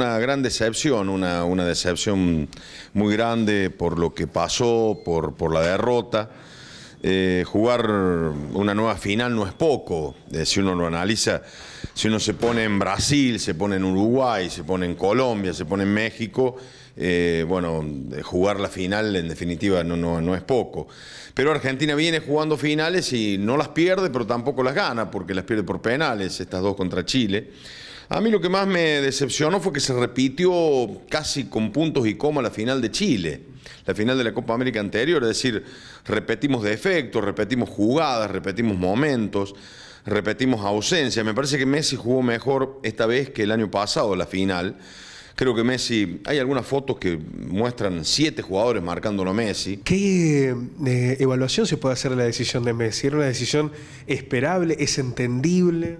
Una gran decepción, una, una, decepción muy grande por lo que pasó, por, por la derrota. Eh, jugar una nueva final no es poco, eh, si uno lo analiza, si uno se pone en Brasil, se pone en Uruguay, se pone en Colombia, se pone en México, eh, bueno, jugar la final en definitiva no, no es poco. Pero Argentina viene jugando finales y no las pierde, pero tampoco las gana, porque las pierde por penales, estas dos contra Chile. A mí lo que más me decepcionó fue que se repitió casi con puntos y coma la final de Chile, la final de la Copa América anterior, es decir, repetimos defectos, repetimos jugadas, repetimos momentos, repetimos ausencias. Me parece que Messi jugó mejor esta vez que el año pasado la final. Creo que Messi, hay algunas fotos que muestran siete jugadores marcándolo a Messi. ¿Qué eh, evaluación se puede hacer de la decisión de Messi? ¿Era una decisión esperable? ¿Es entendible?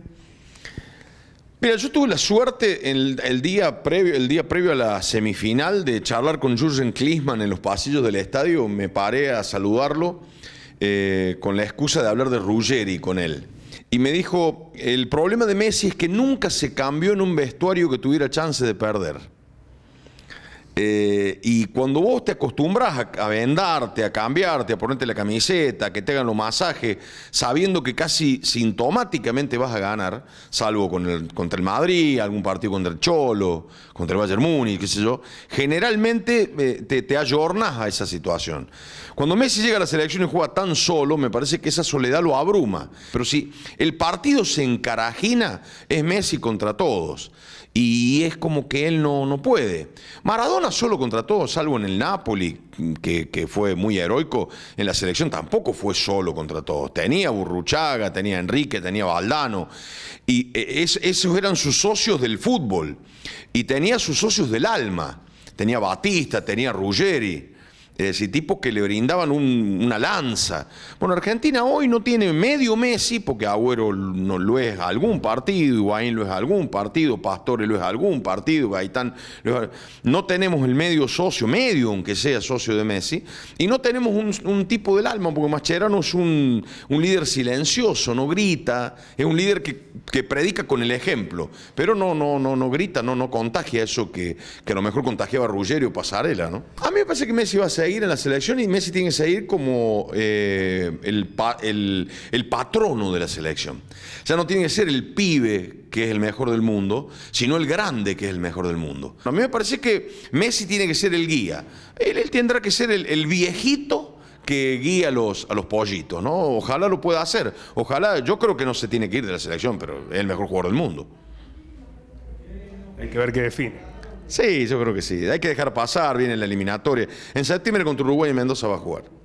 Mira, yo tuve la suerte el, día previo, el día previo a la semifinal de charlar con Jürgen Klinsmann en los pasillos del estadio. Me paré a saludarlo eh, con la excusa de hablar de Ruggeri con él. Y me dijo, el problema de Messi es que nunca se cambió en un vestuario que tuviera chance de perder. Eh, y cuando vos te acostumbras a, vendarte, a cambiarte, a ponerte la camiseta, que te hagan los masajes, sabiendo que casi sintomáticamente vas a ganar, salvo con contra el Madrid, algún partido contra el Cholo, contra el Bayern Múnich, qué sé yo, generalmente eh, te, te a esa situación. Cuando Messi llega a la selección y juega tan solo, me parece que esa soledad lo abruma. Pero si el partido se encarajina, es Messi contra todos. Y es como que él no, no puede. Maradona solo contra todos, salvo en el Napoli, que, fue muy heroico en la selección, tampoco fue solo contra todos. Tenía Burruchaga, tenía Enrique, tenía Valdano. Y e, esos eran sus socios del fútbol. Y tenía sus socios del alma. Tenía Batista, tenía Ruggeri. Es decir, tipos que le brindaban una lanza. Bueno, Argentina hoy no tiene medio Messi, porque Agüero no lo es algún partido, Higuaín lo es algún partido, Pastore lo es algún partido, Gaitán. No tenemos el medio socio, medio aunque sea socio de Messi, y no tenemos un, tipo del alma, porque Mascherano es un, líder silencioso, no grita, es un líder que, predica con el ejemplo, pero no, no, no, no grita, no, no contagia eso que, que a lo mejor contagiaba o Pasarela, ¿no? A mí me parece que Messi va a ser ir en la selección y Messi tiene que seguir como eh, el, patrono de la selección. O sea, no tiene que ser el pibe que es el mejor del mundo, sino el grande que es el mejor del mundo. A mí me parece que Messi tiene que ser el guía. Él, tendrá que ser el, viejito que guía a los, a los pollitos, ¿no? Ojalá lo pueda hacer. Ojalá, yo creo que no se tiene que ir de la selección, pero es el mejor jugador del mundo. Hay que ver qué define. Sí, yo creo que sí. Hay que dejar pasar, viene la eliminatoria. En septiembre contra Uruguay y Mendoza va a jugar.